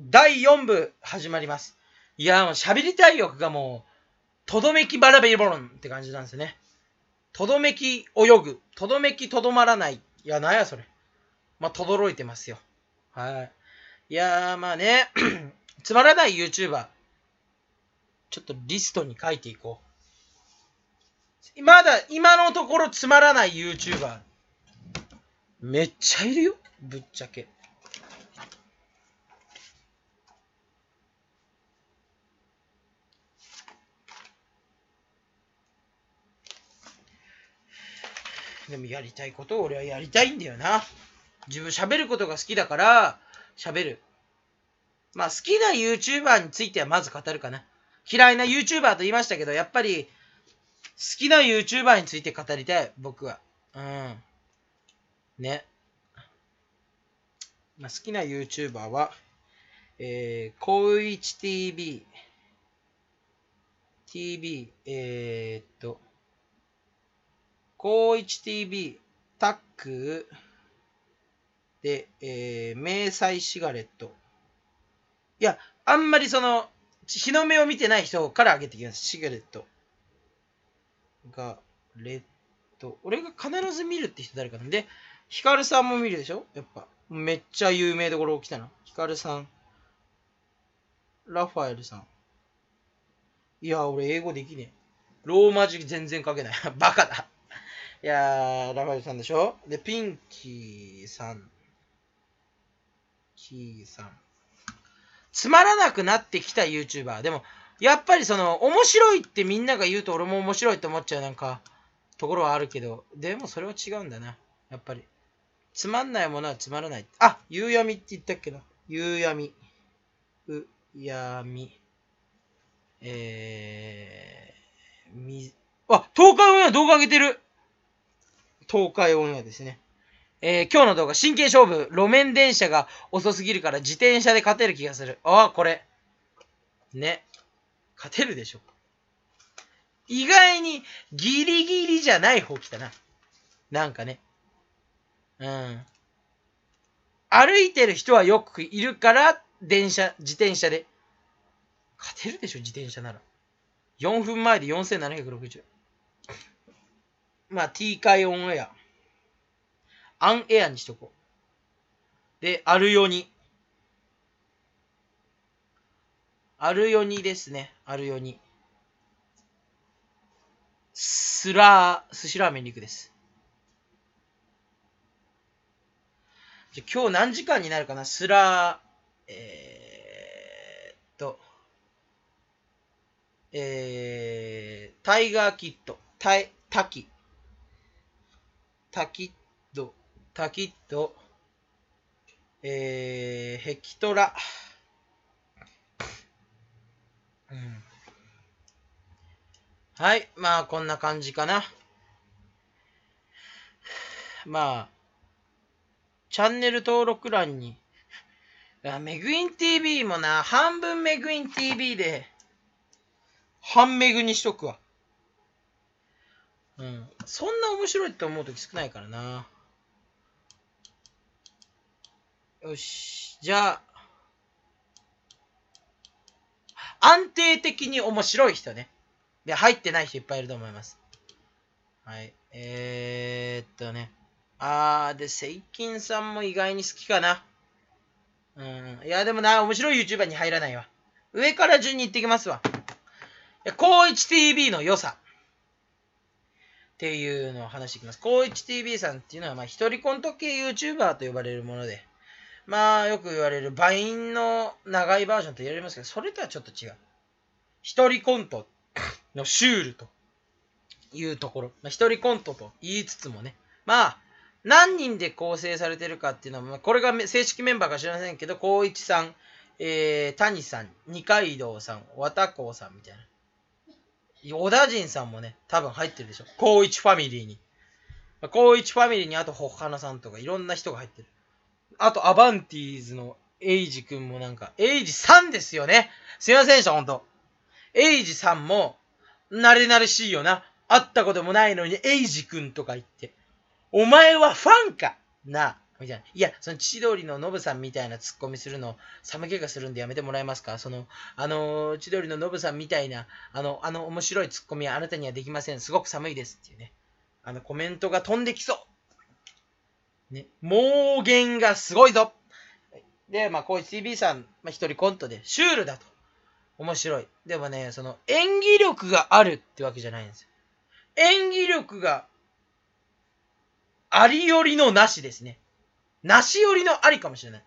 第4部始まります。いや、もう喋りたい欲がもう、とどめきバラベりボロンって感じなんですね。とどめき泳ぐ、とどめきとどまらない。いや、なんやそれ。まあ、とどろいてますよ。はい。いやー、まあね、つまらない YouTuber。ちょっとリストに書いていこう。まだ、今のところつまらない YouTuber。めっちゃいるよ、ぶっちゃけ。でもやりたいことを俺はやりたいんだよな。自分喋ることが好きだから、喋る。まあ好きな YouTuber についてはまず語るかな。嫌いな YouTuber と言いましたけど、やっぱり好きな YouTuber について語りたい、僕は。うん。ね。まあ、好きな YouTuber は、えー、こういち TV、TV、えー、っと、5 h t v タックで、えー、迷彩シガレット。いや、あんまりその、日の目を見てない人から上げてきます。シガレット。が、レッド。俺が必ず見るって人誰かなんで、ヒカルさんも見るでしょやっぱ。めっちゃ有名どころ来たな。ヒカルさん。ラファエルさん。いや、俺英語できねえ。ローマ字全然書けない。バカだ。いやー、ラファエルさんでしょで、ピンキーさん。キーさん。つまらなくなってきた YouTuber。でも、やっぱりその、面白いってみんなが言うと俺も面白いって思っちゃうなんか、ところはあるけど、でもそれは違うんだな。やっぱり。つまんないものはつまらない。あ、夕闇って言ったっけな。夕闇。う、闇。えー、み、あ、10日エは動画上げてる東海オンエアですね。えー、今日の動画、真剣勝負。路面電車が遅すぎるから自転車で勝てる気がする。ああ、これ。ね。勝てるでしょ。意外にギリギリじゃない方来たな。なんかね。うん。歩いてる人はよくいるから、電車、自転車で。勝てるでしょ、自転車なら。4分前で4760。まあ、t 回オンエア。アンエアにしとこう。で、あるよに。あるよにですね。あるよに。スラー、寿司ラーメンに行くです。じゃ今日何時間になるかなスラー、えー、と、えー、タイガーキット、タイ、タキ。タキッド、タキッド、えー、ヘキトラ、うん。はい、まあこんな感じかな。まあ、チャンネル登録欄に、あメグイン TV もな、半分メグイン TV で、半メグにしとくわ。うん。そんな面白いって思う時少ないからな。よし。じゃあ、安定的に面白い人ね。で、入ってない人いっぱいいると思います。はい。えー、っとね。あー、で、セイキンさんも意外に好きかな。うん。いや、でもな、面白い YouTuber に入らないわ。上から順に行ってきますわ。いや、光 TV の良さ。っていうのを話していきます。高一 TV さんっていうのは、まあ、一人コント系 YouTuber と呼ばれるもので、まあ、よく言われる、バインの長いバージョンと言われますけど、それとはちょっと違う。一人コントのシュールというところ。まあ、一人コントと言いつつもね、まあ、何人で構成されてるかっていうのは、まあ、これが正式メンバーか知りませんけど、光一さん、えー、谷さん、二階堂さん、和田さんみたいな。小田人さんもね、多分入ってるでしょ。高一ファミリーに。高一ファミリーに、あと、ほかなさんとか、いろんな人が入ってる。あと、アバンティーズのエイジ君もなんか、エイジさんですよね。すいませんでした、ほんと。エイジさんも、慣れ慣れしいよな。会ったこともないのに、エイジ君とか言って。お前はファンかなみたいな。いや、その父通りのノブさんみたいなツッコミするの、寒気がするんでやめてもらえますかその、あのー、千鳥のノブさんみたいな、あの、あの面白いツッコミはあなたにはできません。すごく寒いですっていうね。あの、コメントが飛んできそう。ね、盲言がすごいぞで、まあ、こういう TV さん、まあ、一人コントで、シュールだと。面白い。でもね、その、演技力があるってわけじゃないんですよ。演技力が、ありよりのなしですね。なし寄りのありかもしれない。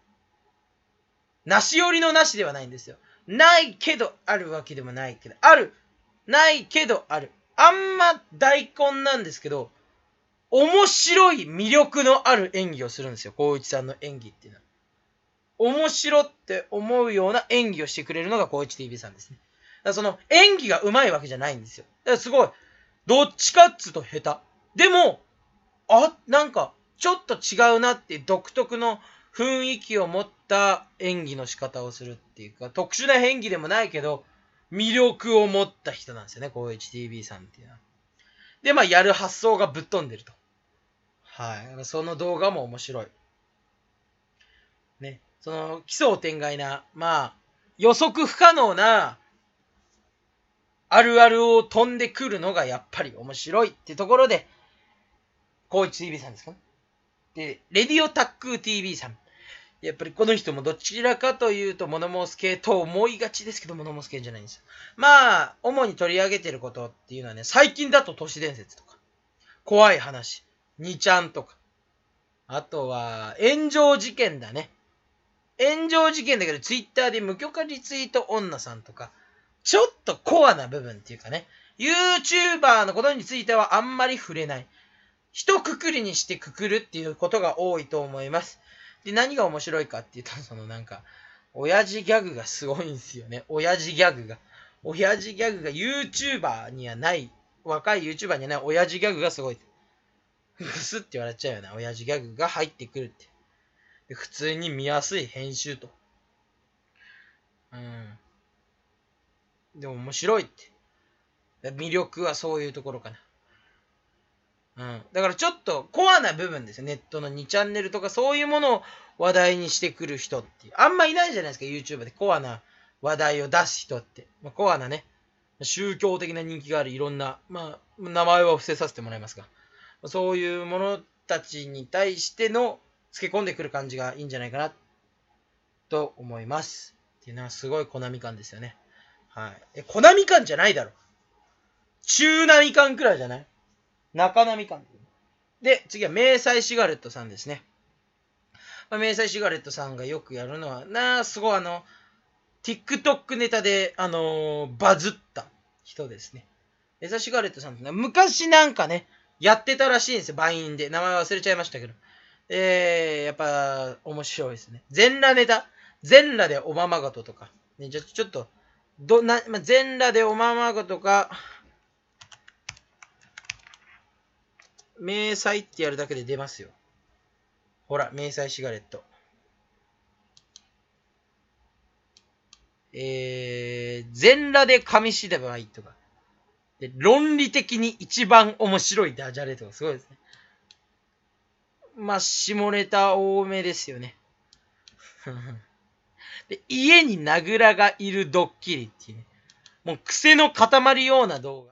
なし寄りのなしではないんですよ。ないけどあるわけでもないけど、ある。ないけどある。あんま大根なんですけど、面白い魅力のある演技をするんですよ。光一さんの演技っていうのは。面白って思うような演技をしてくれるのが光一 TV さんですね。だからその演技が上手いわけじゃないんですよ。だからすごい、どっちかっつうと下手。でも、あ、なんか、ちょっと違うなって独特の雰囲気を持った演技の仕方をするっていうか、特殊な演技でもないけど、魅力を持った人なんですよね、こ o HTV さんっていうのは。で、まあ、やる発想がぶっ飛んでると。はい。その動画も面白い。ね。その、奇想天外な、まあ、予測不可能な、あるあるを飛んでくるのがやっぱり面白いってところで、高一 TV さんですかね。で、レディオタック TV さん。やっぱりこの人もどちらかというと、モノモす系と思いがちですけど、物申す系じゃないんですよ。まあ、主に取り上げてることっていうのはね、最近だと都市伝説とか、怖い話、2ちゃんとか、あとは、炎上事件だね。炎上事件だけど、ツイッターで無許可リツイート女さんとか、ちょっとコアな部分っていうかね、YouTuber のことについてはあんまり触れない。一括りにしてくくるっていうことが多いと思います。で、何が面白いかっていうと、そのなんか、親父ギャグがすごいんですよね。親父ギャグが。親父ギャグが YouTuber にはない、若い YouTuber にはない親父ギャグがすごい。ふすって笑っちゃうよな、親父ギャグが入ってくるって。で普通に見やすい編集と。うん。でも面白いって。魅力はそういうところかな。うん。だからちょっとコアな部分ですよ。ネットの2チャンネルとかそういうものを話題にしてくる人ってあんまいないじゃないですか、YouTube でコアな話題を出す人って。まあ、コアなね、宗教的な人気があるいろんな、まあ、名前は伏せさせてもらいますが、そういうものたちに対しての付け込んでくる感じがいいんじゃないかなと思います。っていうのはすごいコナミ感ですよね。はい。え、コナミ感じゃないだろ。中ナ感くらいじゃない中野みかん。で、次は迷彩シガレットさんですね。まあ、迷彩シガレットさんがよくやるのは、なあ、すごいあの、TikTok ネタで、あのー、バズった人ですね。エザシガレットさんって、ね、昔なんかね、やってたらしいんですよ、バインで。名前忘れちゃいましたけど。えー、やっぱ、面白いですね。全裸ネタ。全裸でおままごととか。ね、じゃちょっと、どな、まあ、全裸でおままごとか、迷彩ってやるだけで出ますよ。ほら、迷彩シガレット。えー、全裸で紙芝居とか。で、論理的に一番面白いダジャレとか、すごいですね。まあ、下ネタ多めですよね。で、家に名倉がいるドッキリっていうね。もう癖の塊ような動画。